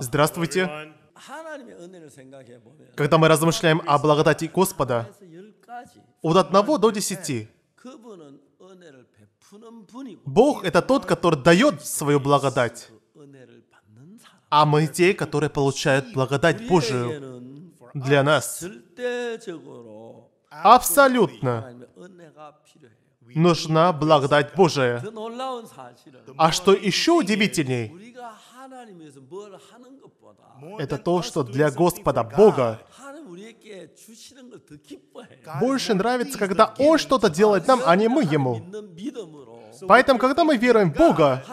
Здравствуйте! Когда мы размышляем о благодати Господа, от одного до десяти. Бог — это тот, который дает свою благодать, а мы те, которые получают благодать Божию для нас. Абсолютно. Нужна благодать Божия. А что еще удивительней, это то, что для Господа Бога больше нравится, когда Он что-то делает нам, а не мы Ему. Поэтому, когда мы веруем в Бога,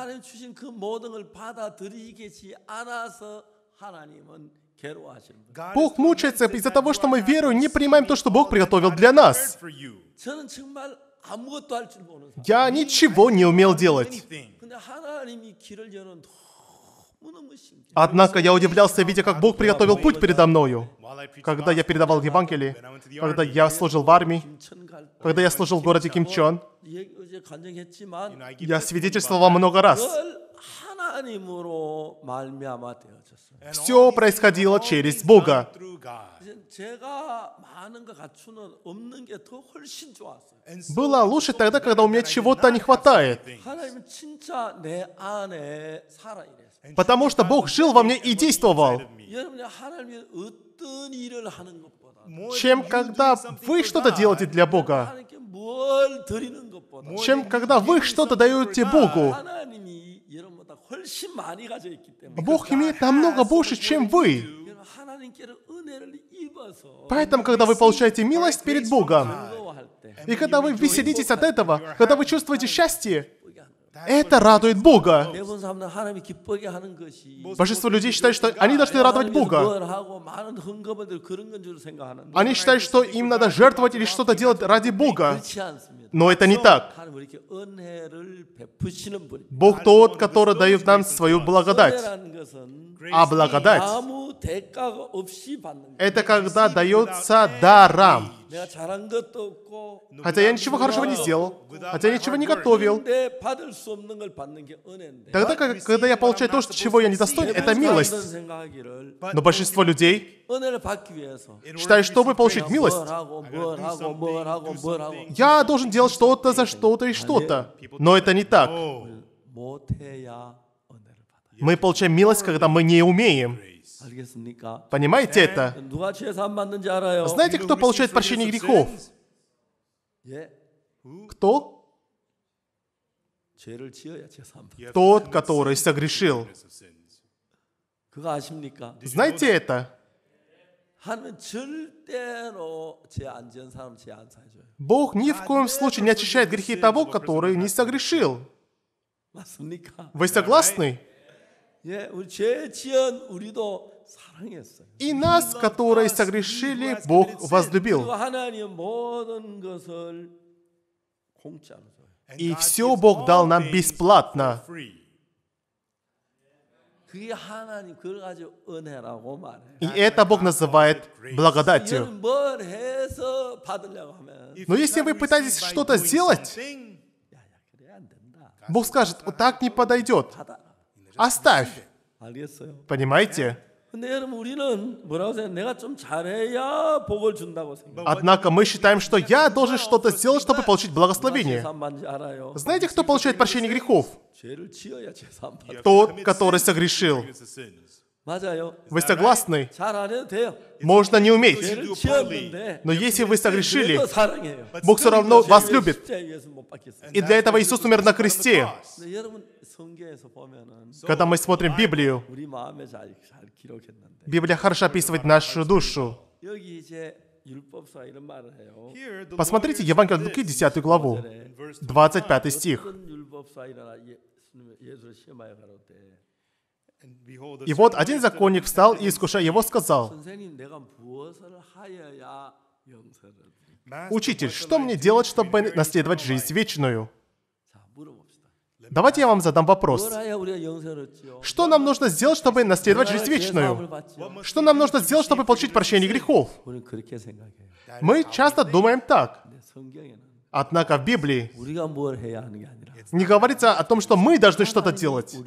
Бог мучается из-за того, что мы веру не принимаем то, что Бог приготовил для нас. Я ничего не умел делать. Однако я удивлялся, видя, как Бог приготовил путь передо мною. Когда я передавал Евангелие, когда я служил в армии, когда я служил в городе Кимчон, я свидетельствовал много раз. Все происходило через Бога. Было лучше тогда, когда у меня чего-то не хватает. Потому что Бог жил во мне и действовал. Чем когда вы что-то делаете для Бога. Чем когда вы что-то даете Богу. Бог имеет намного больше, чем вы. Поэтому, когда вы получаете милость перед Богом, и когда вы веселитесь от этого, когда вы чувствуете счастье, это радует Бога. Большинство людей считает, что они должны радовать Бога. А они считают, что им надо жертвовать или что-то делать ради Бога. Но это не так. Бог тот, который дает нам свою благодать. А благодать — это когда дается даром. Хотя я ничего хорошего не сделал, хотя я ничего не готовил. Тогда, когда я получаю то, чего я не достоин, это милость. Но большинство людей считают, чтобы получить милость, я должен делать что-то за что-то и что-то. Но это не так. Oh. Мы получаем милость, когда мы не умеем. Понимаете э, это? Знаете, кто получает прощение грехов? Кто? Тот, который согрешил. Знаете это? Бог ни в а коем случае не очищает грехи того, который не согрешил. Вы согласны? И нас, которые согрешили, Бог возлюбил. И все Бог дал нам бесплатно. И это Бог называет благодатью. Но если вы пытаетесь что-то сделать, Бог скажет, вот так не подойдет. Оставь. Понимаете? Однако мы считаем, что я должен что-то сделать, чтобы получить благословение. Знаете, кто получает прощение грехов? Тот, который согрешил. Вы согласны? Можно не уметь. Но если вы согрешили, Бог все равно вас любит. И для этого Иисус умер на кресте. Когда мы смотрим Библию, Библия хорошо описывает нашу душу. Посмотрите Евангелие Луки, 10 главу, 25 стих. И вот один законник встал и, искушая его, сказал, «Учитель, что мне делать, чтобы наследовать жизнь вечную?» Давайте я вам задам вопрос. Что нам нужно сделать, чтобы наследовать жизнь вечную? Что нам нужно сделать, чтобы получить прощение грехов? Мы часто думаем так. Однако в Библии не говорится о том, что мы должны что-то делать.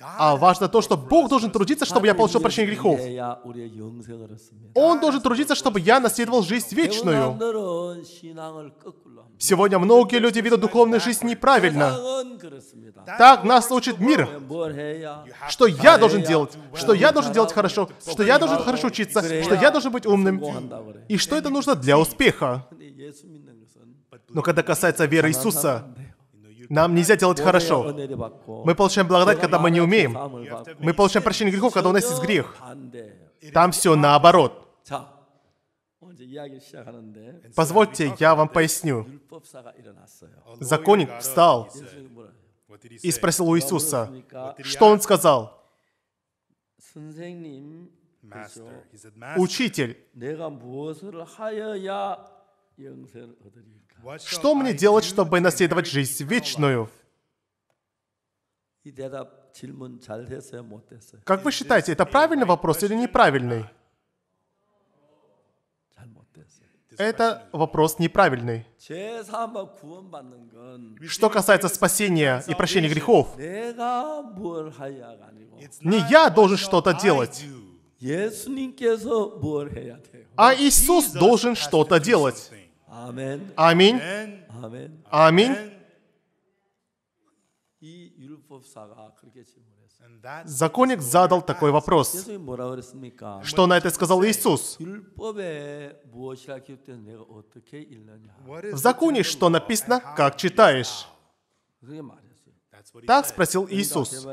А важно то, что Бог должен трудиться, чтобы я получил прощение грехов. Он должен трудиться, чтобы я наследовал жизнь вечную. Сегодня многие люди видят духовную жизнь неправильно. Так нас учит мир. Что я должен делать? Что я должен делать хорошо? Что я должен хорошо учиться? Что я должен быть умным? И что это нужно для успеха? Но когда касается веры Иисуса, нам нельзя делать хорошо. Мы получаем благодать, когда мы не умеем. Мы получаем прощение грехов, когда у нас есть грех. Там все наоборот. Позвольте, я вам поясню. Законник встал и спросил у Иисуса, что он сказал? Учитель, что мне делать, чтобы наследовать жизнь вечную? Как вы считаете, это правильный вопрос или неправильный? Это вопрос неправильный. Что касается спасения и прощения грехов, не я должен что-то делать, а Иисус должен что-то делать. 아멘. 아멘. 아멘. 아멘. Законник задал такой вопрос. Что на это сказал Иисус? В законе что написано, как читаешь? Так спросил Иисус.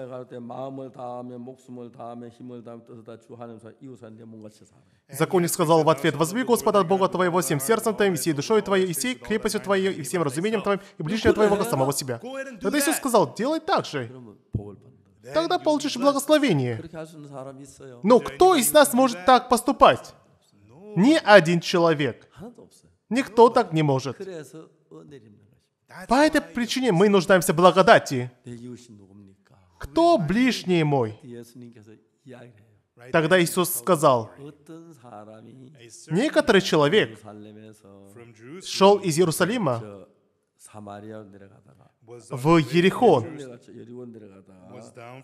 Законник сказал в ответ, «Возьми Господа Бога твоего всем сердцем твоим, и всей душой твоей, и всей крепостью твоей, и всем разумением твоим, и ближнего твоего самого себя». Тогда Иисус сказал, «Делай так же». Тогда получишь благословение. Но кто из нас может так поступать? Ни один человек. Никто так не может. По этой причине мы нуждаемся в благодати. Кто ближний мой? Тогда Иисус сказал, некоторый человек шел из Иерусалима в Ерихон,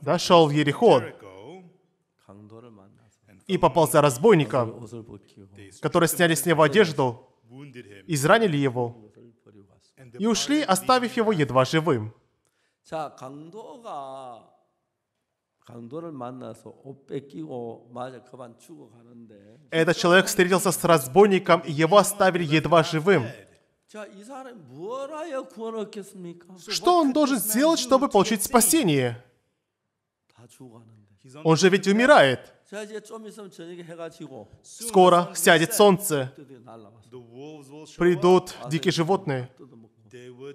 дошел в Ерихон и попал за разбойника, который сняли с него одежду, изранили его, и ушли, оставив его едва живым. Этот человек встретился с разбойником, и его оставили едва живым. Что он должен сделать, чтобы получить спасение? Он же ведь умирает. Скоро сядет солнце. Придут дикие животные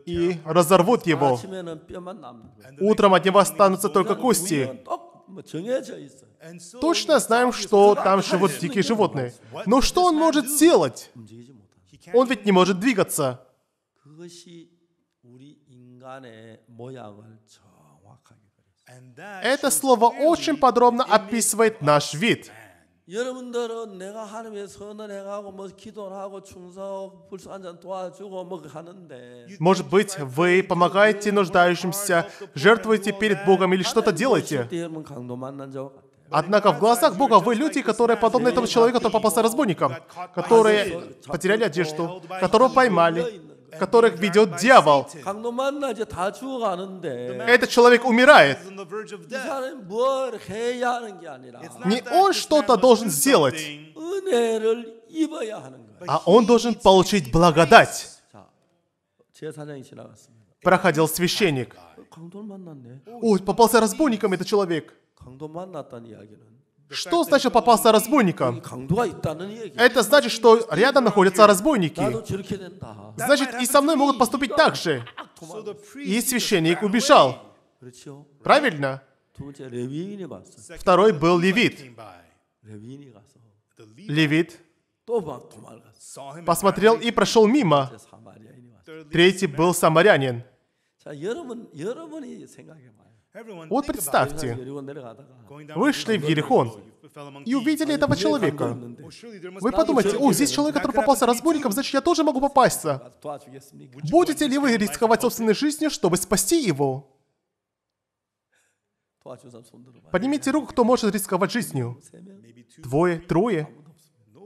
и разорвут его. А Утром от него останутся только кости. Точно знаем, что там живут дикие животные. Но что он может сделать? Он ведь не может двигаться. Это слово очень подробно описывает наш вид – 여러분들은 내가 하나님의 선을 행하고 뭐 기도를 충성하고 불쌍한 도와주고 뭐 하는데 Может быть, вы помогаете нуждающимся, жертвуете перед Богом или что-то делаете. Однако в глазах Бога вы люди, которые подобны этому человеку, который попался разбойникам, которые потеряли одежду, которого поймали, которых ведет дьявол. Этот человек умирает. Не он что-то должен сделать, а он должен получить благодать. Проходил священник. Ой, попался разбойником этот человек. Что значит попался разбойником? Это значит, что рядом находятся разбойники. Значит, и со мной могут поступить так же. И священник убежал. Правильно? Второй был левит. Левит посмотрел и прошел мимо. Третий был самарянин. Вот представьте, вышли в Ерихон и увидели этого человека. Вы подумаете, о, здесь человек, который попался разбойником, значит, я тоже могу попасться. Будете ли вы рисковать собственной жизнью, чтобы спасти его? Поднимите руку, кто может рисковать жизнью. Двое, трое.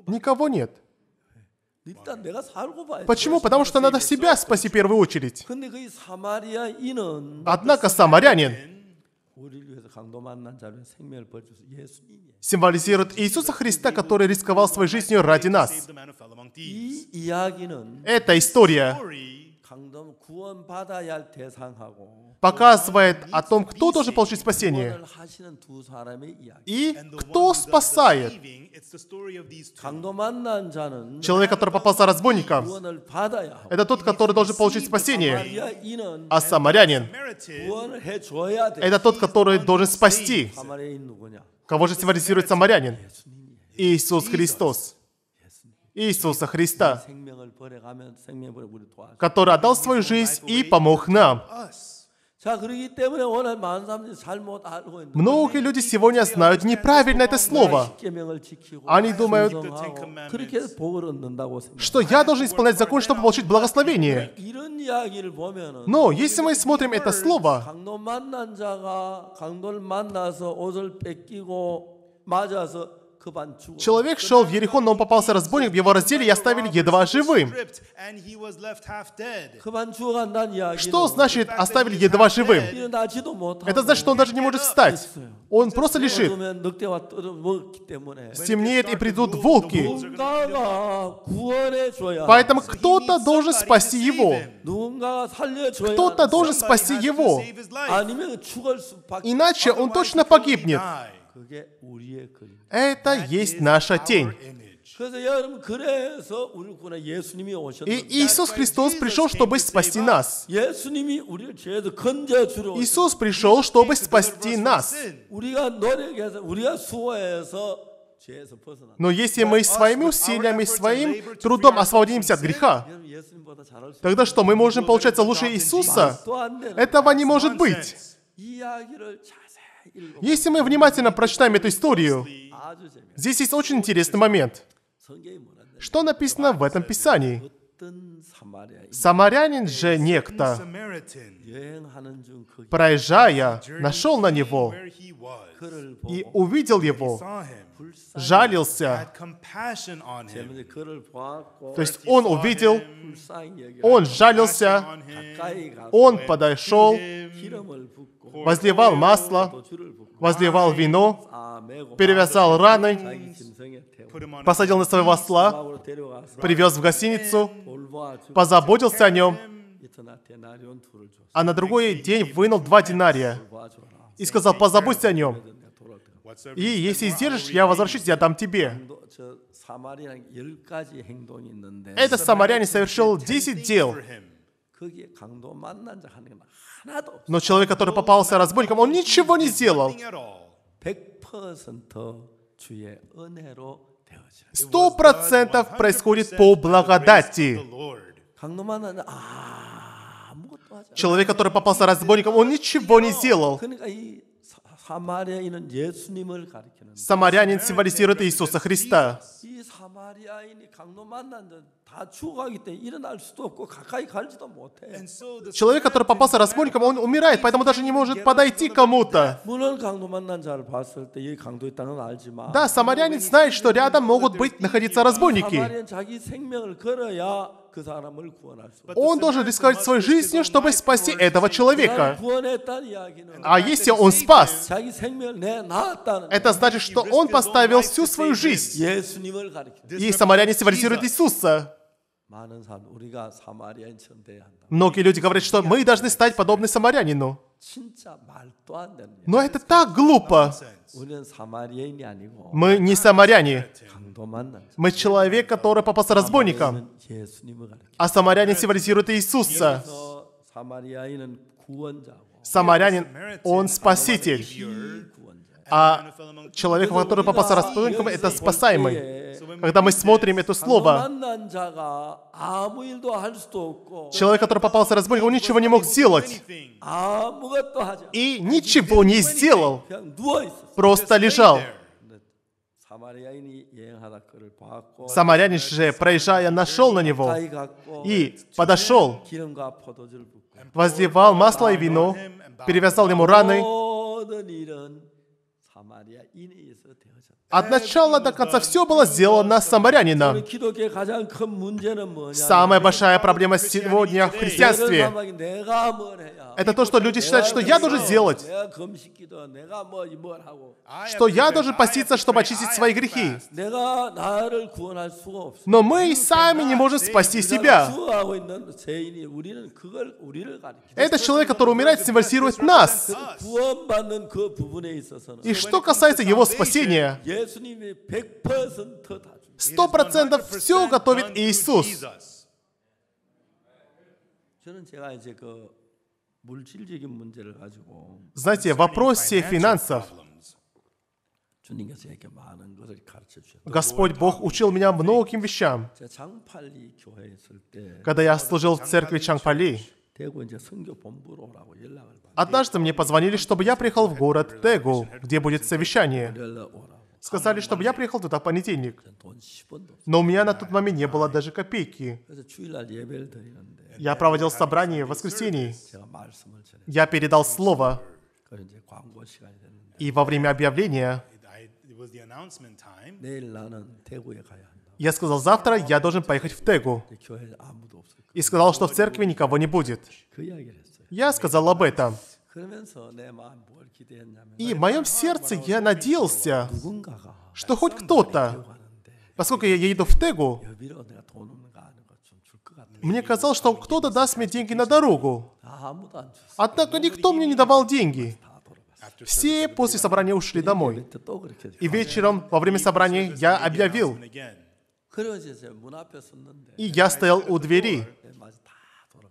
Никого нет. Почему? Потому что надо себя спасти в первую очередь. Однако самарянин, символизирует Иисуса Христа, который рисковал своей жизнью ради нас. Эта история показывает о том, кто должен получить спасение и кто спасает. Человек, который попал за разбойника, это тот, который должен получить спасение. А самарянин — это тот, который должен спасти. Кого же символизирует самарянин? Иисус Христос. Иисуса Христа, который отдал свою жизнь и помог нам. Многие люди сегодня знают неправильно это слово. Они думают, что я должен исполнять закон, чтобы получить благословение. Но если мы смотрим это слово, Человек шел в Ерехон, но он попался разбойник, его раздели и оставили едва живым. Что значит «оставили едва живым»? Это значит, что он даже не может встать. Он просто лежит. Стемнеет и придут волки. Поэтому кто-то должен спасти его. Кто-то должен спасти его. Иначе он точно погибнет. Э, это есть наша тень. И Иисус Христос пришел, чтобы спасти нас. Иисус пришел, чтобы спасти нас. Но если мы своими усилиями, своим трудом освободимся от греха, тогда что, мы можем, получается, лучше Иисуса? Этого не может быть. Если мы внимательно прочитаем эту историю, здесь есть очень интересный момент. Что написано в этом писании? Самарянин же некто, проезжая, нашел на него и увидел его жалился. То есть он увидел, он жалился, он подошел, возливал масло, возливал вино, а, перевязал раны, посадил на своего осла, привез в гостиницу, позаботился о нем, а на другой день вынул два динария и сказал, позаботься о нем. И если сделаешь, я возвращусь и дам тебе. Этот самарянин совершил 10 дел. Но человек, который попался разбойником, он ничего не сделал. Сто процентов происходит по благодати. Человек, который попался разбойником, он ничего не сделал. Самарянин символизирует Иисуса Христа. Человек, который попался разбойником, он умирает, поэтому даже не может подойти к кому-то. Да, самарянец знает, что рядом могут быть находиться разбойники. Он должен рисковать своей жизнью, чтобы спасти этого человека. А если он спас, это значит, что он поставил всю свою жизнь. И самарянин символизирует Иисуса. Многие люди говорят, что мы должны стать подобны самарянину. Но это так глупо. Мы не самаряне. Мы человек, который попался разбойником. А самарянин символизирует Иисуса. Самарянин, он спаситель. А человек, который попался разбойником, это спасаемый когда мы смотрим это слово, человек, который попался разбойник, он ничего не мог сделать. И ничего не сделал. Просто лежал. Самарянин же, проезжая, нашел на него и подошел, возливал масло и вино, перевязал ему раны, от начала до конца все было сделано самарянина. Самая большая проблема сегодня в христианстве – это то, что люди считают, что я должен сделать, что я должен поститься, чтобы очистить свои грехи. Но мы сами не можем спасти себя. Этот человек, который умирает, символизирует нас. И что касается его спасения – Сто процентов все готовит Иисус. Знаете, в вопросе финансов Господь Бог учил меня многим вещам. Когда я служил в церкви Чангпали, однажды мне позвонили, чтобы я приехал в город Тегу, где будет совещание. Сказали, чтобы я приехал туда в понедельник. Но у меня на тот момент не было даже копейки. Я проводил собрание в воскресенье. Я передал слово. И во время объявления я сказал, завтра я должен поехать в Тегу. И сказал, что в церкви никого не будет. Я сказал об этом. И в моем сердце я надеялся, что хоть кто-то, поскольку я еду в Тегу, мне казалось, что кто-то даст мне деньги на дорогу. Однако ну, никто мне не давал деньги. Все после собрания ушли домой. И вечером, во время собрания, я объявил. И я стоял у двери. Э,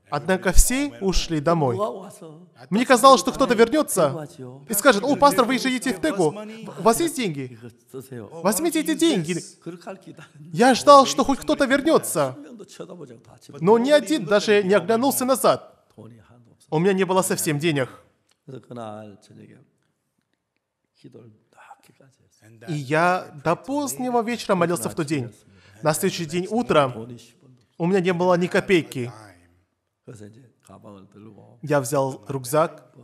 Однако все ушли домой. Э, Мне казалось, что кто-то вернется и скажет, «О, пастор, вы едете в Тегу, у вас есть деньги? Возьмите эти деньги». Я ждал, что хоть кто-то вернется, но ни один даже не оглянулся назад. У меня не было совсем денег. И я до позднего вечера молился в тот день. На следующий день утром у меня не было ни копейки. Я взял рюкзак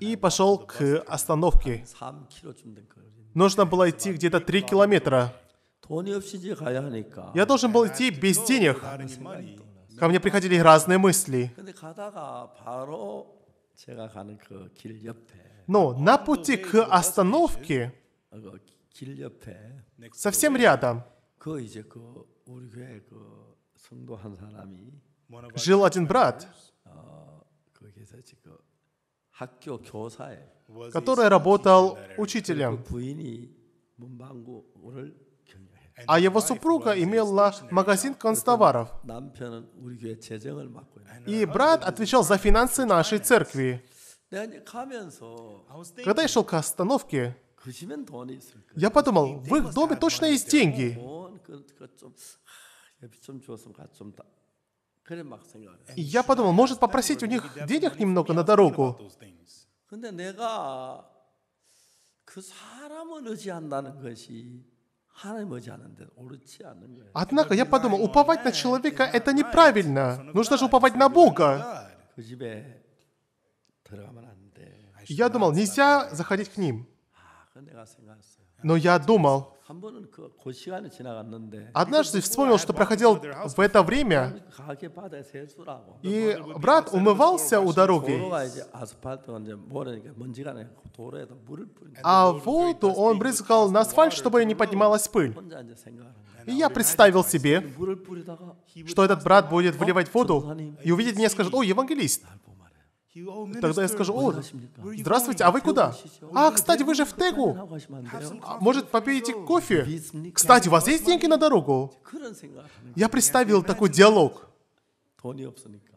и пошел к остановке. Нужно было идти где-то 3 километра. Я должен был идти без денег. Ко мне приходили разные мысли. Но на пути к остановке, совсем рядом, жил один брат, который работал учителем. А его супруга имела магазин констоваров. И брат отвечал за финансы нашей церкви. Когда я шел к остановке, я подумал, в их доме точно есть деньги. И я подумал, может попросить у них денег немного на дорогу. Однако я подумал, уповать на человека — это неправильно. Нужно же уповать на Бога. Я думал, нельзя заходить к ним. А, Но я думал, Однажды вспомнил, что проходил в это время, и брат умывался у дороги, а воду он брызгал на асфальт, чтобы не поднималась пыль. И я представил себе, что этот брат будет выливать воду и увидит меня и скажет, «О, евангелист, Oh, тогда я скажу, о, здравствуйте, а вы куда? А, кстати, вы же в Тегу. А, может, попьете кофе? Кстати, у вас есть деньги на дорогу? Я представил такой диалог.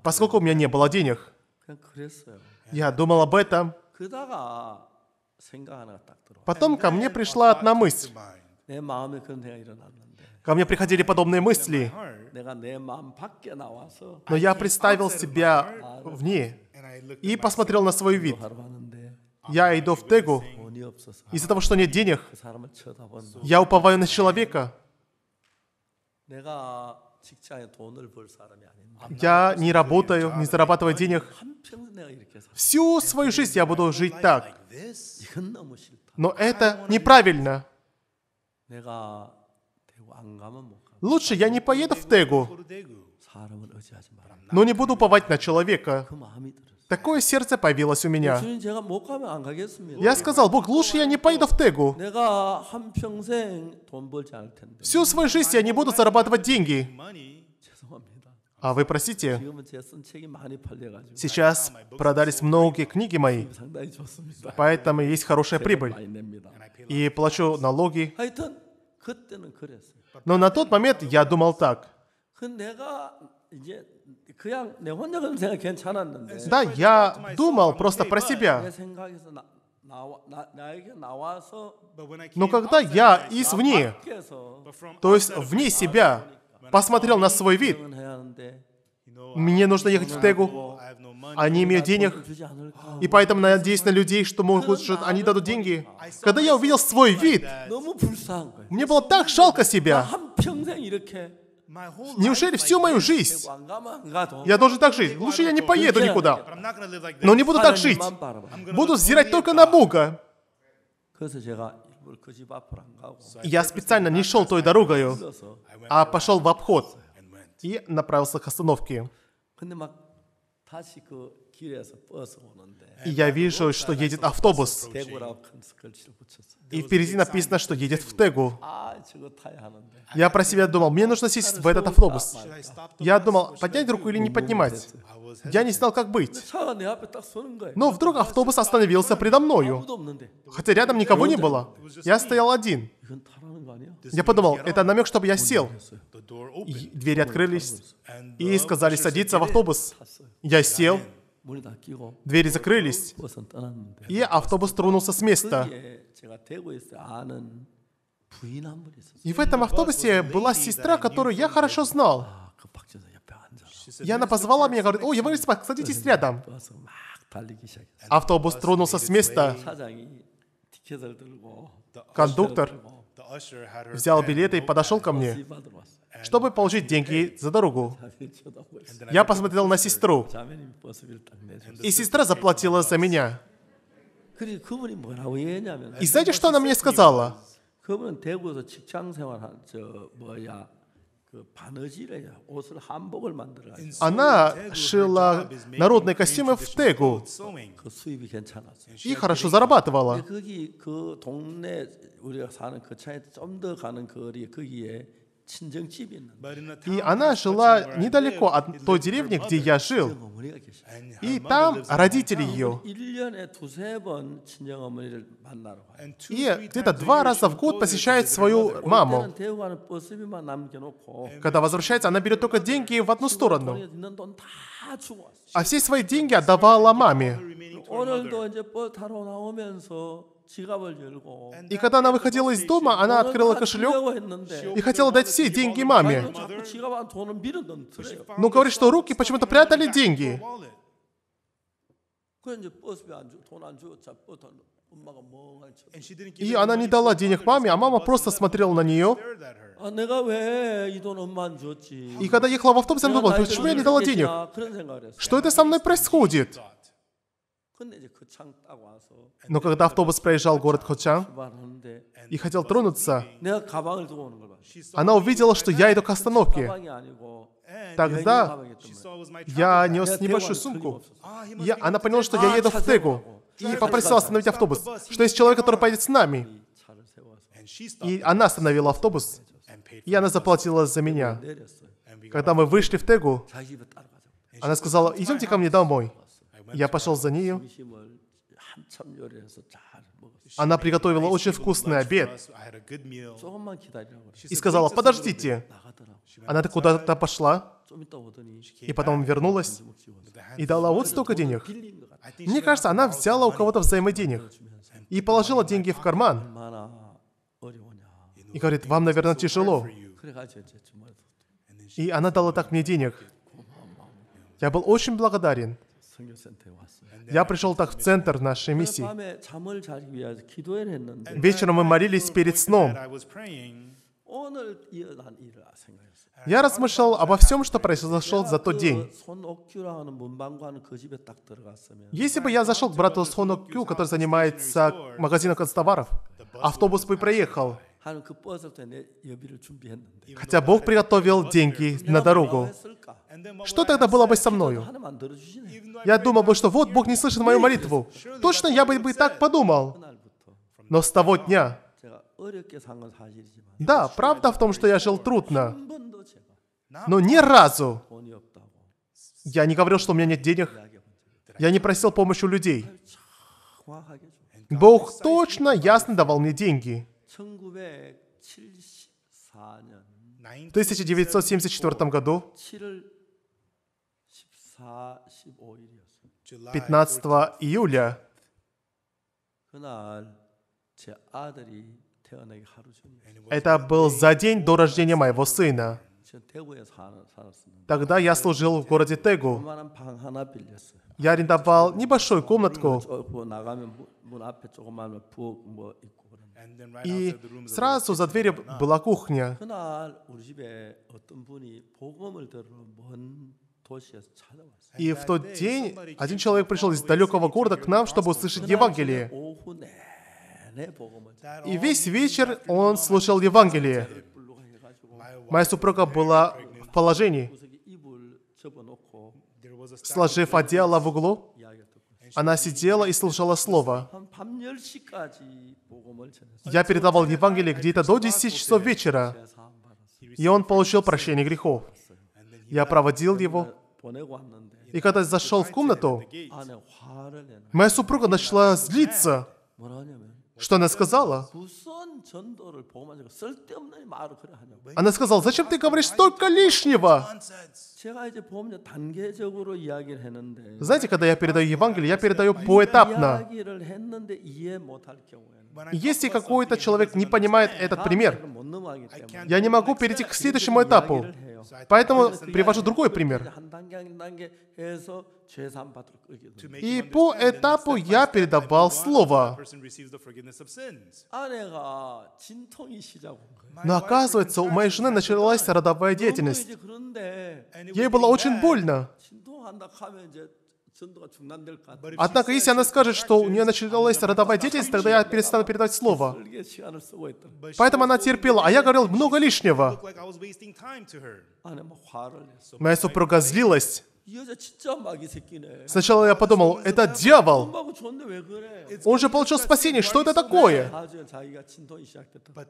Поскольку у меня не было денег, я думал об этом. Потом ко мне пришла одна мысль. Ко мне приходили подобные мысли. Но я представил себя вне и посмотрел на свой вид. Я иду в тегу. Из-за того, что нет денег, я уповаю на человека. Я не работаю, не зарабатываю денег. Всю свою жизнь я буду жить так. Но это неправильно. Лучше я не поеду в Тегу но не буду уповать на человека. Такое сердце появилось у меня. Я сказал, Бог, лучше я не пойду в Тегу. Всю свою жизнь я не буду зарабатывать деньги. А вы просите, сейчас продались многие книги мои, поэтому есть хорошая прибыль. И плачу налоги. Но на тот момент я думал так. Ну, да, я думал просто про себя. Но когда я извне, то есть вне себя, посмотрел на свой вид, мне нужно ехать в Тегу. Они имеют денег. И поэтому надеюсь на людей, что, могут, что они дадут деньги. Когда я увидел свой вид, мне было так жалко себя. Неужели всю мою жизнь я должен так жить? Лучше я не поеду никуда. Но не буду так жить. Буду взирать только на Бога. Я специально не шел той дорогою, а пошел в обход и направился к остановке. И я вижу, что едет автобус. И впереди написано, что едет в Тегу. Я про себя думал, мне нужно сесть в этот автобус. Я думал, поднять руку или не поднимать. Я не знал, как быть. Но вдруг автобус остановился предо мною. Хотя рядом никого не было. Я стоял один. Я подумал, это намек, чтобы я сел. И двери открылись и сказали садиться в автобус. Я сел, Двери закрылись, и автобус тронулся с места. И в этом автобусе была сестра, которую я хорошо знал. И она позвала меня, говорит, «О, я Евангелист, садитесь рядом». Автобус тронулся с места. Кондуктор взял билеты и подошел ко мне чтобы получить деньги за дорогу. Я посмотрел на сестру, и сестра заплатила за меня. И знаете, что она мне сказала? Она шила народные костюмы в Тегу и хорошо зарабатывала. И она жила недалеко от той деревни, где я жил. И там родители ее. И где-то два раза в год посещает свою маму. Эм, Когда возвращается, она берет только деньги в одну сторону. А все свои деньги отдавала маме. И когда она выходила из дома, она открыла кошелек и хотела дать все деньги маме. Но ну, говорит, что руки почему-то прятали деньги. И она не дала денег маме, а мама просто смотрела на нее. А и когда ехала в автобусе, она думала, почему я не дала денег? А? Что это со мной происходит? Но когда автобус проезжал город Хочан и хотел тронуться, она увидела, что я иду к остановке. Тогда я нес небольшую сумку. Я, она поняла, что я еду в Тегу и попросила остановить автобус, что есть человек, который поедет с нами. И она остановила автобус, и она заплатила за меня. Когда мы вышли в Тегу, она сказала, идемте ко мне домой. Я пошел за нею. Она приготовила очень вкусный обед и сказала, подождите. Она куда-то пошла и потом вернулась и дала вот столько денег. Мне кажется, она взяла у кого-то взаймы денег и положила деньги в карман. И говорит, вам, наверное, тяжело. И она дала так мне денег. Я был очень благодарен. Я пришел так в центр нашей миссии. Вечером мы молились перед сном. Я размышлял обо всем, что произошло за тот день. Если бы я зашел к брату Сонокю, который занимается магазином констоваров, автобус бы проехал, Хотя Бог приготовил деньги на дорогу. Что тогда было бы со мною? Я думал бы, что вот Бог не слышит мою молитву. Точно я бы и так подумал. Но с того дня... Да, правда в том, что я жил трудно. Но ни разу я не говорил, что у меня нет денег. Я не просил помощи у людей. Бог точно ясно давал мне деньги в 1974 году 15 июля это был за день до рождения моего сына. Тогда я служил в городе Тегу. Я арендовал небольшую комнатку. И сразу за дверью была кухня. И в тот день один человек пришел из далекого города к нам, чтобы услышать Евангелие. И весь вечер он слушал Евангелие. Моя супруга была в положении, сложив одеяло в углу. Она сидела и слушала Слово. Я передавал Евангелие где-то до 10 часов вечера, и он получил прощение грехов. Я проводил его, и когда я зашел в комнату, моя супруга начала злиться. Что она сказала? Она сказала, зачем ты говоришь столько лишнего? Знаете, когда я передаю Евангелие, я передаю поэтапно. Если какой-то человек не понимает этот пример, я не могу перейти к следующему этапу. Поэтому привожу другой пример. И по этапу я передавал слово. Но оказывается, у моей жены началась родовая деятельность. Ей было очень больно. Однако, если она скажет, что у нее началась родовая деятельность, тогда я перестану передавать слово. Поэтому она терпела, а я говорил много лишнего. Моя супруга злилась. Сначала я подумал, это дьявол. Он же получил спасение, что это такое?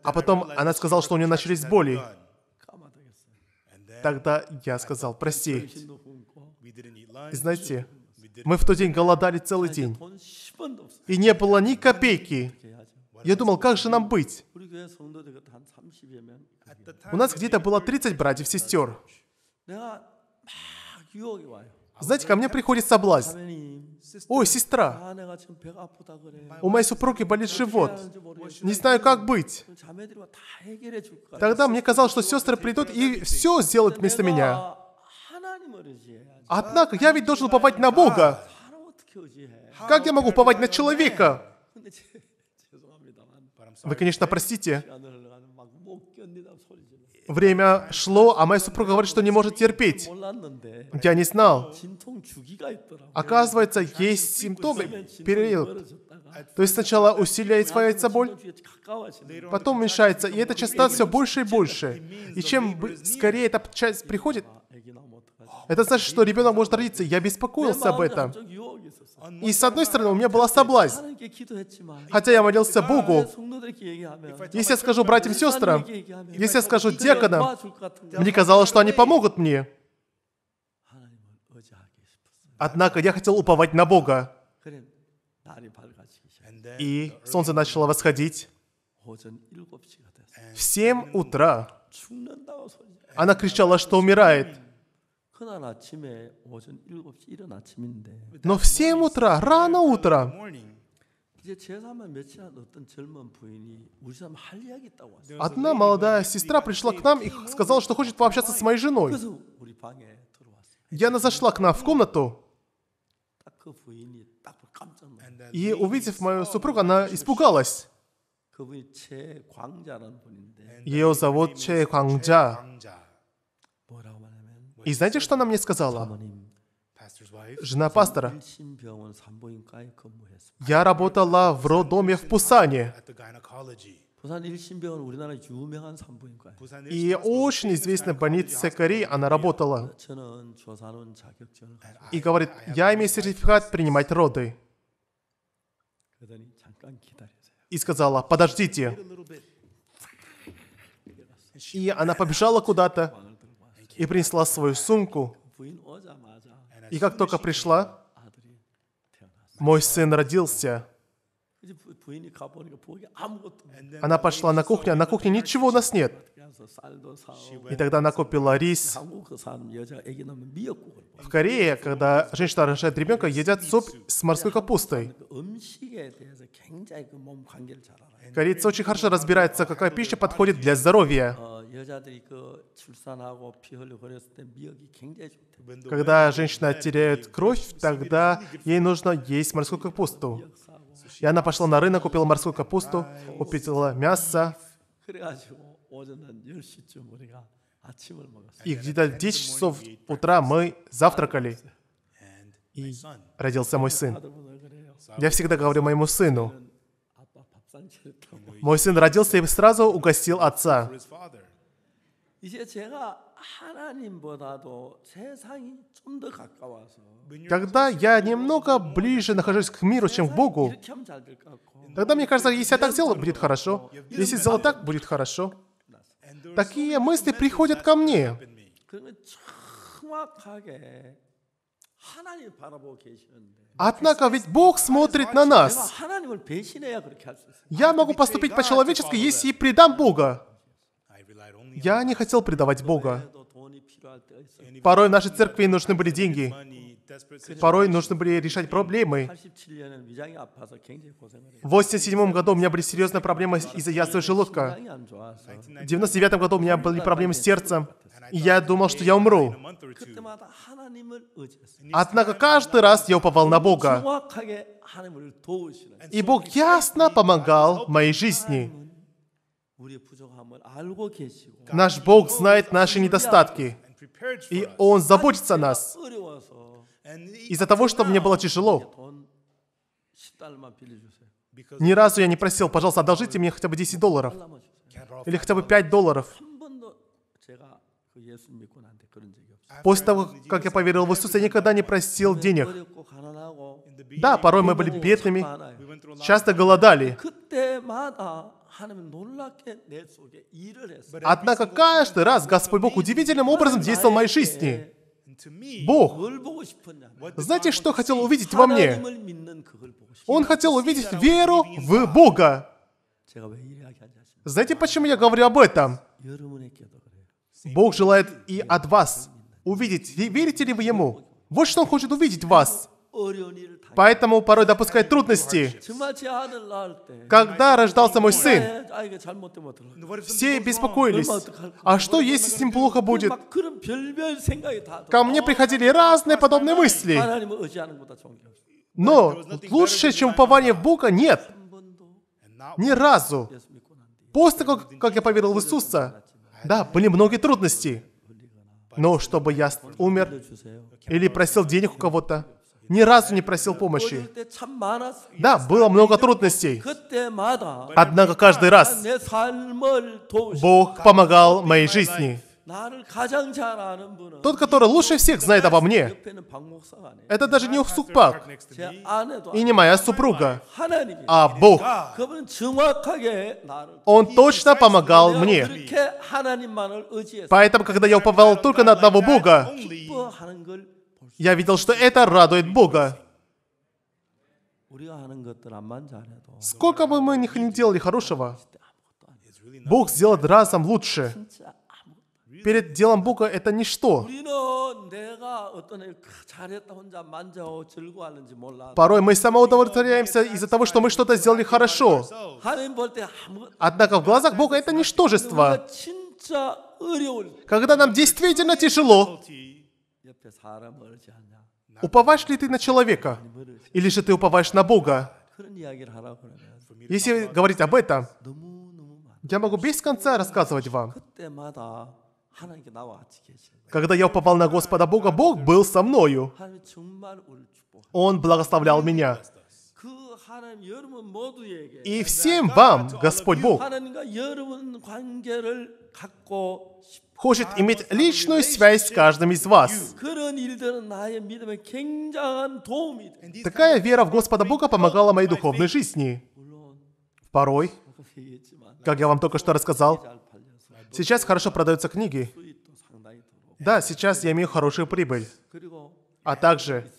А потом она сказала, что у нее начались боли. Тогда я сказал, прости. И знаете, мы в тот день голодали целый день. И не было ни копейки. Я думал, как же нам быть? У нас где-то было 30 братьев-сестер. Знаете, ко мне приходит соблазн. Ой, сестра, у моей супруги болит живот. Не знаю, как быть. Тогда мне казалось, что сестры придут и все сделают вместо меня. Однако я ведь должен уповать на Бога. Как я могу уповать на человека? Вы, конечно, простите. Время шло, а моя супруга говорит, что не может терпеть. Я не знал. Оказывается, есть симптомы, период. То есть сначала усиливается боль, потом уменьшается, и эта частота все больше и больше. И чем скорее эта часть приходит, это значит, что ребенок может родиться. Я беспокоился об этом. И с одной стороны, у меня была соблазн, Хотя я молился Богу. Если я скажу братьям и сестрам, если я скажу деканам, мне казалось, что они помогут мне. Однако я хотел уповать на Бога. И солнце начало восходить в 7 утра. Она кричала, что умирает. Но в 7 утра, рано утром, Одна молодая сестра пришла к нам и сказала, что хочет пообщаться с моей женой. Яна зашла к нам в комнату, и увидев мою супругу, она испугалась. Ее зовут Че Квангджа. И знаете, что она мне сказала? Жена пастора. Я работала в роддоме в Пусане. И очень известная больница Кореи, она работала. И говорит, я имею сертификат принимать роды. И сказала, подождите. И она побежала куда-то, и принесла свою сумку. И как только пришла, мой сын родился. Она пошла на кухню, а на кухне ничего у нас нет. И тогда она купила рис. В Корее, когда женщина рожает ребенка, едят суп с морской капустой. Корейцы очень хорошо разбираются, какая пища подходит для здоровья. Э, э, когда женщина теряет кровь, тогда ей нужно есть морскую капусту. И она пошла на рынок, купила морскую капусту, купила мясо. И где-то 10 часов утра мы завтракали. И родился мой сын. Я всегда говорю моему сыну. Мой сын родился и сразу угостил отца. Когда я немного ближе нахожусь к миру, чем к Богу, тогда мне кажется, если я так сделал, будет хорошо. Если сделал так, будет хорошо. Такие мысли приходят ко мне. Однако ведь Бог смотрит на нас. Я могу поступить по-человечески, если предам Бога. Я не хотел предавать Бога. Порой в нашей церкви нужны были деньги. Порой нужно были решать проблемы. В 87 году у меня были серьезные проблемы из-за язвы желудка. В 99 году у меня были проблемы с сердцем. И я думал, что я умру. Однако каждый раз я уповал на Бога. И Бог ясно помогал моей жизни. Наш Бог знает наши недостатки, и Он заботится о нас. Из-за того, что мне было тяжело, ни разу я не просил, пожалуйста, одолжите мне хотя бы 10 долларов. Или хотя бы 5 долларов. После того, как я поверил в Иисуса, я никогда не просил денег. Да, порой мы были бедными, часто голодали. Однако каждый раз Господь Бог удивительным образом действовал в моей жизни. Бог, знаете, что хотел увидеть во мне? Он хотел увидеть веру в Бога. Знаете, почему я говорю об этом? Бог желает и от вас увидеть, верите ли вы Ему. Вот что Он хочет увидеть в вас. Поэтому порой допускает трудности. Когда рождался мой сын, все беспокоились. А что, если с ним плохо будет? Ко мне приходили разные подобные мысли. Но лучше, чем упование в Бога, нет. Ни разу. После того, как я поверил в Иисуса, да, были многие трудности. Но чтобы я умер или просил денег у кого-то, ни разу не просил помощи. Да, было много трудностей. Однако каждый раз Бог помогал моей жизни. Тот, который лучше всех знает обо мне, это даже не Сукпак и не моя супруга, а Бог. Он точно помогал мне. Поэтому, когда я уповал только на одного Бога, я видел, что это радует Бога. Сколько бы мы ни делали хорошего, Бог сделает разом лучше. Перед делом Бога это ничто. Порой мы самоудовлетворяемся из-за того, что мы что-то сделали хорошо. Однако в глазах Бога это ничтожество. Когда нам действительно тяжело, Уповаешь ли ты на человека? Или же ты уповаешь на Бога? Если говорить об этом, я могу без конца рассказывать вам. Когда я уповал на Господа Бога, Бог был со мною. Он благословлял меня. И всем вам, Господь Бог, хочет иметь личную связь с каждым из вас. Такая вера в Господа Бога помогала моей духовной жизни. Порой, как я вам только что рассказал, сейчас хорошо продаются книги. Да, сейчас я имею хорошую прибыль. А также,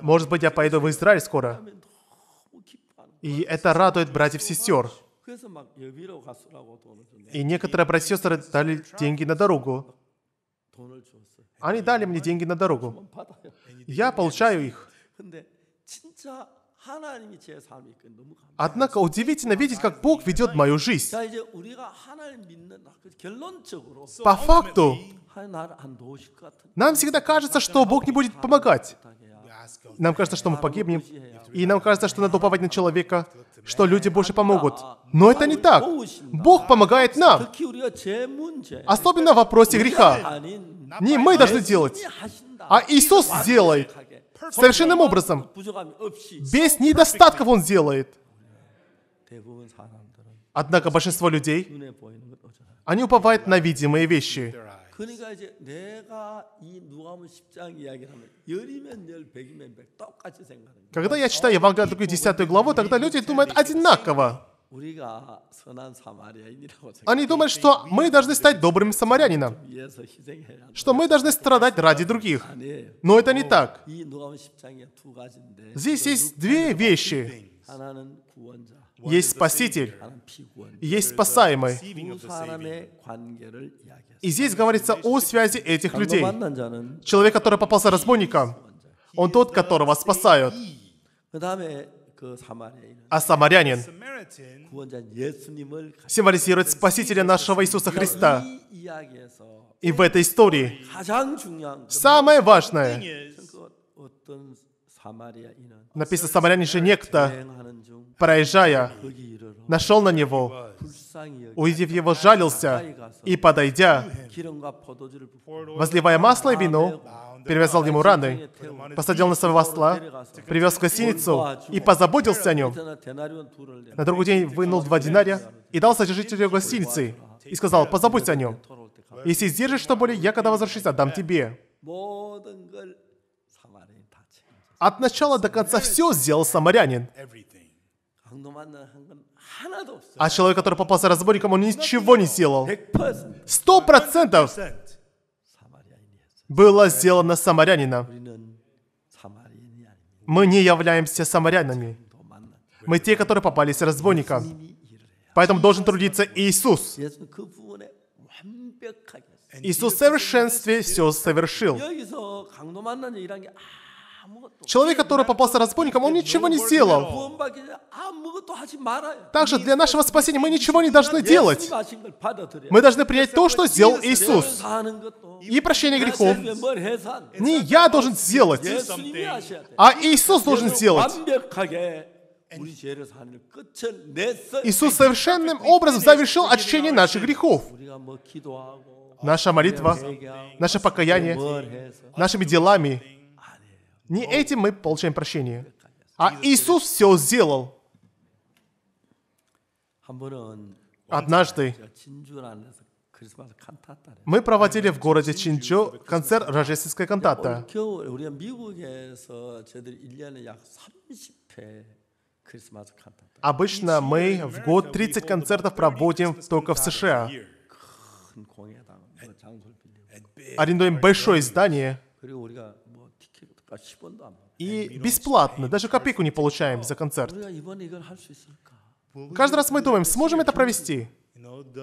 может быть, я поеду в Израиль скоро. И это радует братьев сестер. И некоторые братья сестры дали деньги на дорогу. Они дали мне деньги на дорогу. Я получаю их. Однако удивительно видеть, как Бог ведет мою жизнь. По факту, нам всегда кажется, что Бог не будет помогать. Нам кажется, что мы погибнем, и нам кажется, что надо уповать на человека, что люди больше помогут. Но это не так. Бог помогает нам. Особенно в вопросе греха. Не мы должны делать, а Иисус делает. Совершенным образом. Без недостатков Он делает. Однако большинство людей, они уповают на видимые вещи. 그러니까 이제 Когда я читаю Евангелие только 10 главу, тогда люди думают одинаково. Они думают, что мы должны стать добрым самарянином, что мы должны страдать ради других. Но это не так. Здесь есть две вещи. Есть Спаситель, есть Спасаемый. И здесь говорится о связи этих людей. Человек, который попался разбойником, он тот, которого спасают. А самарянин символизирует Спасителя нашего Иисуса Христа. И в этой истории самое важное написано «Самарянин же некто, проезжая, нашел на него, увидев его, жалился, и, подойдя, возливая масло и вино, перевязал ему раны, посадил на своего осла, привез в гостиницу и позаботился о нем. На другой день вынул два динария и дал содержителю гостиницы и сказал, позаботься о нем. Если сдержишь что более, я когда возвращусь, отдам тебе. От начала до конца все сделал самарянин. А человек, который попался разбойником, он ничего не сделал. Сто процентов! было сделано самарянином. Мы не являемся самарянами. Мы те, которые попались разбойникам. Поэтому должен трудиться Иисус. Иисус в совершенстве все совершил. Человек, который попался разбойником, он ничего не сделал. Также для нашего спасения мы ничего не должны делать. Мы должны принять то, что сделал Иисус. И прощение грехов. Не я должен сделать, а Иисус должен сделать. Иисус совершенным образом завершил очищение наших грехов. Наша молитва, наше покаяние, нашими делами, не этим мы получаем прощение. А Иисус все сделал. Однажды мы проводили в городе Чинчо концерт рождественской кантата. Обычно мы в год 30 концертов проводим только в США. Арендуем большое здание. И бесплатно, даже копейку не получаем за концерт. Каждый раз мы думаем, сможем это провести?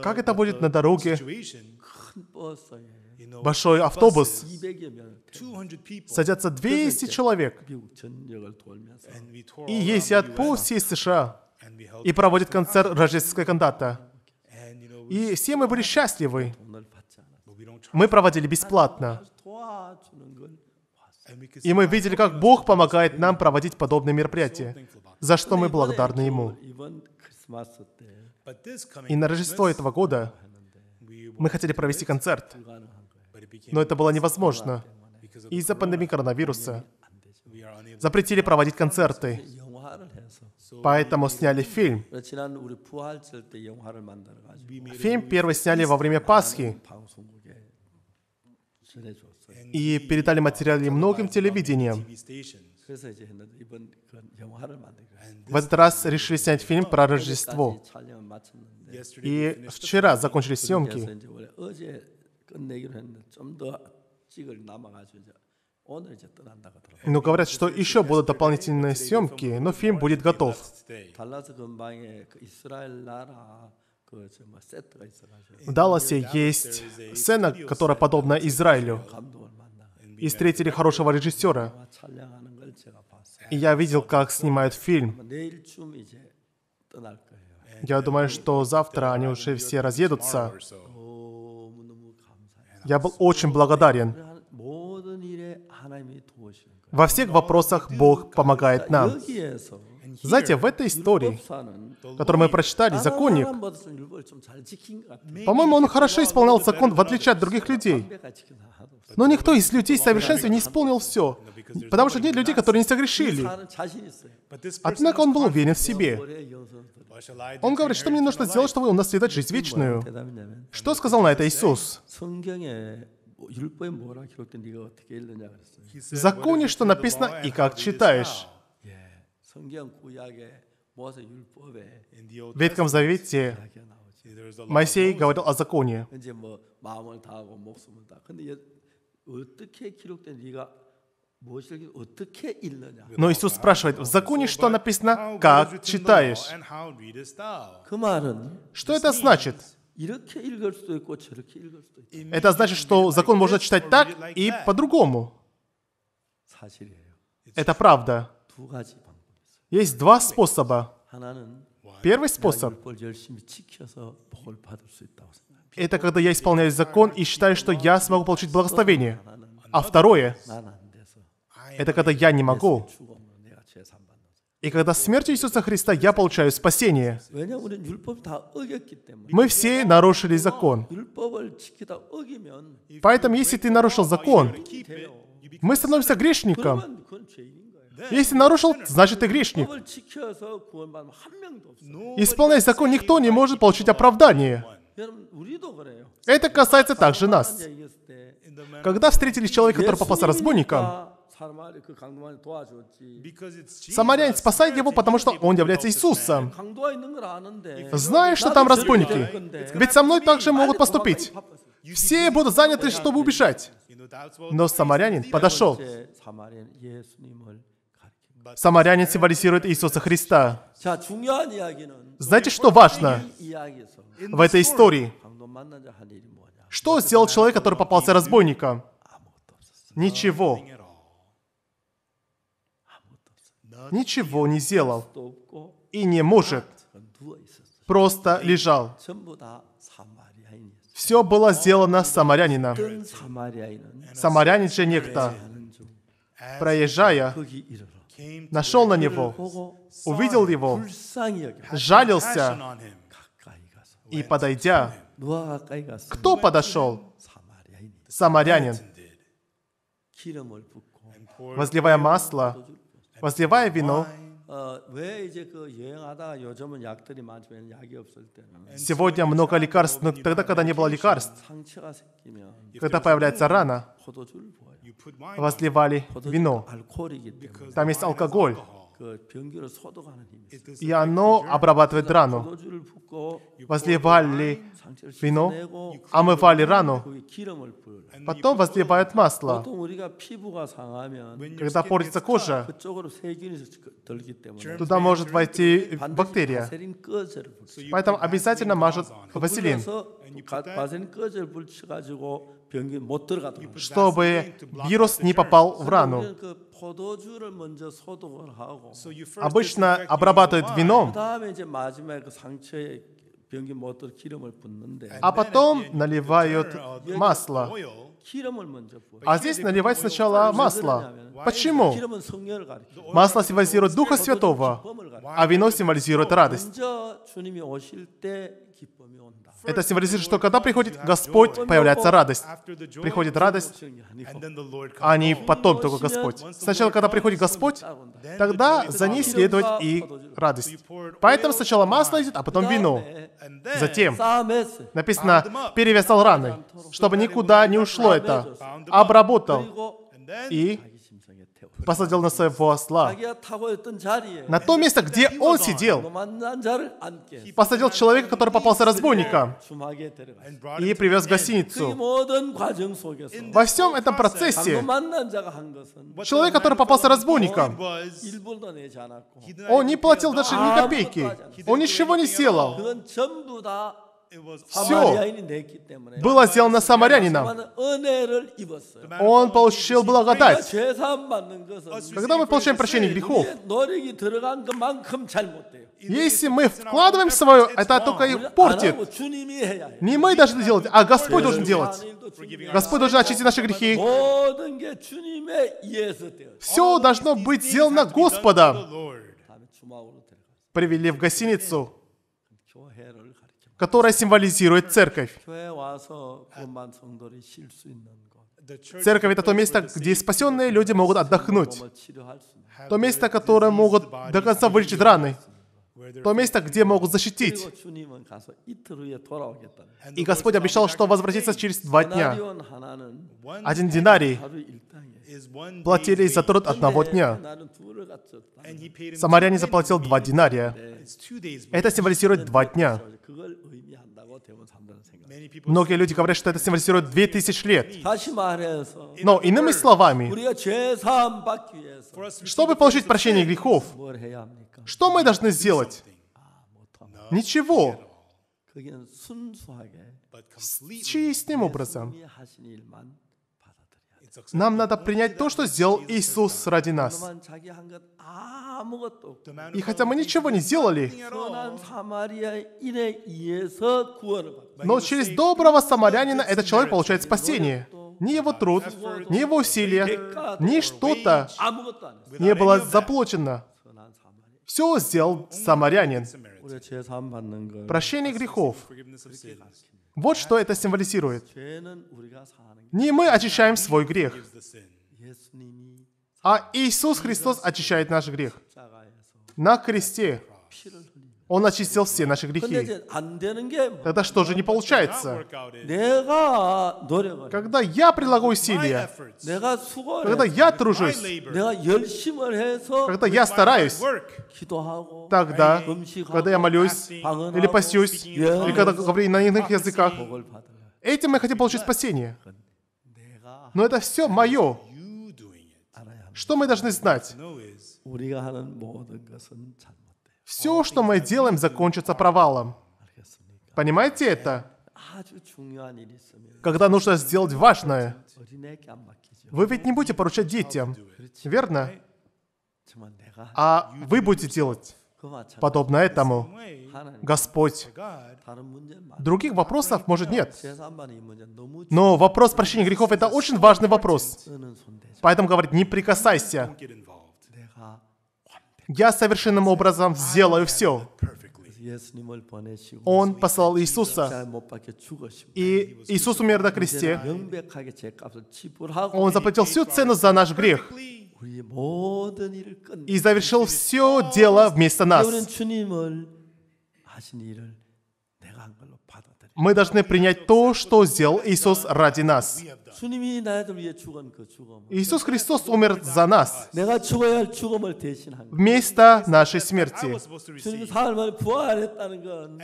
Как это будет на дороге? Большой автобус. Садятся 200 человек. И ездят по всей США. И проводят концерт рождественской кондата. И все мы были счастливы. Мы проводили бесплатно. И мы видели, как Бог помогает нам проводить подобные мероприятия, за что мы благодарны Ему. И на Рождество этого года мы хотели провести концерт, но это было невозможно. Из-за пандемии коронавируса запретили проводить концерты, поэтому сняли фильм. Фильм первый сняли во время Пасхи и передали материалы многим телевидениям. В этот раз решили снять фильм про Рождество. И вчера закончили съемки. Но говорят, что еще будут дополнительные съемки, но фильм будет готов. В Далласе есть сцена, которая подобна Израилю. И встретили хорошего режиссера. И я видел, как снимают фильм. Я думаю, что завтра они уже все разъедутся. Я был очень благодарен. Во всех вопросах Бог помогает нам. Знаете, в этой истории, которую мы прочитали, законник, по-моему, он хорошо исполнял закон, в отличие от других людей. Но никто из людей совершенства не исполнил все, потому что нет людей, которые не согрешили. Однако он был уверен в себе. Он говорит, что мне нужно сделать, чтобы унаследовать жизнь вечную. Что сказал на это Иисус? В законе, что написано «и как читаешь». В Ветхом Завете Моисей говорил о законе. Но Иисус спрашивает, в законе что написано, как читаешь? Что это значит? Это значит, что закон можно читать так и по-другому. Это правда. Есть два способа. Первый способ — это когда я исполняю закон и считаю, что я смогу получить благословение. А второе — это когда я не могу. И когда смертью Иисуса Христа я получаю спасение. Мы все нарушили закон. Поэтому, если ты нарушил закон, мы становимся грешником. Если нарушил, значит ты грешник. Исполняя закон, никто не может получить оправдание. Это касается также нас. Когда встретились человека, который попался разбойником, Самарянин спасает его, потому что он является Иисусом. Знаешь, что там разбойники? Ведь со мной также могут поступить. Все будут заняты, чтобы убежать. Но самарянин подошел. Самарянин символизирует Иисуса Христа. Знаете, что важно в этой истории? Что сделал человек, который попался разбойником? Ничего. Ничего не сделал. И не может. Просто лежал. Все было сделано самарянином. Самарянин же некто, проезжая, нашел на него, увидел его, жалился, и подойдя, кто подошел? Самарянин. Возливая масло, возливая вино, Сегодня много лекарств, но тогда, когда не было лекарств, когда появляется рана, возливали вино. Там есть алкоголь. И оно обрабатывает рану. Возливали вино, омывали рану, потом возливают масло. Когда портится кожа, туда может войти бактерия. Поэтому обязательно мажут вазелин, чтобы вирус не попал в рану. Обычно обрабатывают вином, а потом наливают масло. А здесь наливать сначала масло. Почему? Масло символизирует Духа Святого, а вино символизирует радость. Это символизирует, что когда приходит Господь, появляется радость. Приходит радость, а не потом только Господь. Сначала, когда приходит Господь, тогда за ней следует и радость. Поэтому сначала масло идет, а потом вино. Затем написано «перевязал раны», чтобы никуда не ушло это. Обработал и посадил на своего осла. На то место, где он сидел, посадил человека, который попался разбойником, и привез в гостиницу. Во всем этом процессе человек, который попался разбойником, он не платил даже ни копейки, он ничего не сделал все было сделано самарянином. Он получил благодать. Когда мы получаем прощение грехов, если мы вкладываем свое, это только их портит. Не мы должны делать, а Господь должен делать. Господь должен очистить наши грехи. Все должно быть сделано Господом. Привели в гостиницу которая символизирует церковь. Церковь — это то место, где спасенные люди могут отдохнуть. То место, которое могут до конца вылечить раны. То место, где могут защитить. И Господь обещал, что возвратится через два дня. Один динарий платили за труд одного дня. Самарянин заплатил два динария. Это символизирует два дня. Многие люди говорят, что это символизирует 2000 лет. Но иными словами, чтобы получить прощение грехов, что мы должны сделать? Ничего. Чистым образом. Нам надо принять то, что сделал Иисус ради нас. И хотя мы ничего не сделали, но через доброго самарянина этот человек получает спасение. Ни его труд, ни его усилия, ни что-то не было заплачено. Все сделал самарянин. Прощение грехов. Вот что это символизирует. Не мы очищаем свой грех, а Иисус Христос очищает наш грех. На кресте он очистил все наши грехи. Тогда что же не получается? Когда я прилагаю усилия, когда я тружусь, когда я стараюсь, тогда, когда я молюсь, или постюсь, или когда говорю на иных языках, этим я хочу получить спасение. Но это все мое. Что мы должны знать? все, что мы делаем, закончится провалом. Понимаете это? Когда нужно сделать важное. Вы ведь не будете поручать детям, верно? А вы будете делать подобно этому. Господь. Других вопросов, может, нет. Но вопрос прощения грехов — это очень важный вопрос. Поэтому говорит, не прикасайся я совершенным образом сделаю все. Он послал Иисуса. И Иисус умер на кресте. Он заплатил всю цену за наш грех. И завершил все дело вместо нас. Мы должны принять то, что сделал Иисус ради нас. Иисус Христос умер за нас вместо нашей смерти.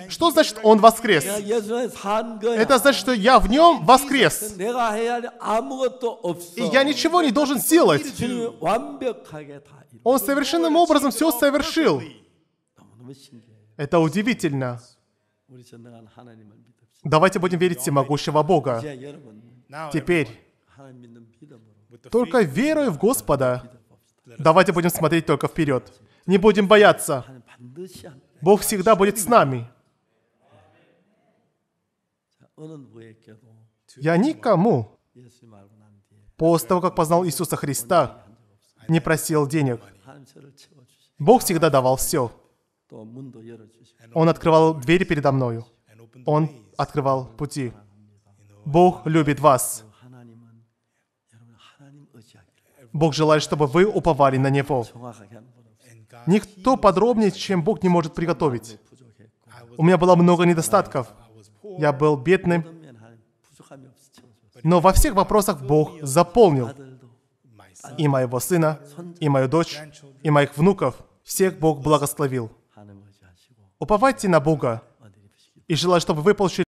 Что значит Он воскрес? Это значит, что я в Нем воскрес. И я ничего не должен сделать. Он совершенным образом все совершил. Это удивительно. Давайте будем верить всемогущего Бога. Теперь, только верой в Господа, давайте будем смотреть только вперед. Не будем бояться. Бог всегда будет с нами. Я никому, после того, как познал Иисуса Христа, не просил денег. Бог всегда давал все. Он открывал двери передо мною. Он открывал пути. Бог любит вас. Бог желает, чтобы вы уповали на Него. Никто подробнее, чем Бог не может приготовить. У меня было много недостатков. Я был бедным. Но во всех вопросах Бог заполнил и моего сына, и мою дочь, и моих внуков. Всех Бог благословил. Уповайте на Бога и желаю, чтобы вы получили